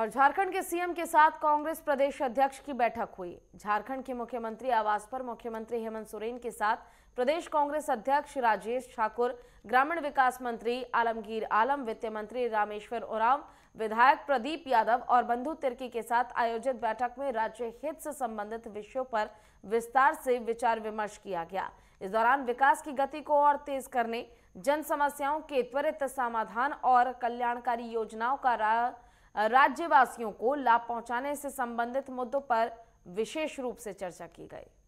और झारखंड के सीएम के साथ कांग्रेस प्रदेश अध्यक्ष की बैठक हुई झारखंड के मुख्यमंत्री आवास पर मुख्यमंत्री हेमंत सोरेन के साथ प्रदेश कांग्रेस अध्यक्ष राजेश ठाकुर ग्रामीण विकास मंत्री आलमगीर आलम वित्त मंत्री रामेश्वर उराव विधायक प्रदीप यादव और बंधु तिर्की के साथ आयोजित बैठक में राज्य हित से संबंधित विषयों पर विस्तार से विचार विमर्श किया गया इस दौरान विकास की गति को और तेज करने जन समस्याओं के त्वरित समाधान और कल्याणकारी योजनाओं का राज्यवासियों को लाभ पहुंचाने से संबंधित मुद्दों पर विशेष रूप से चर्चा की गई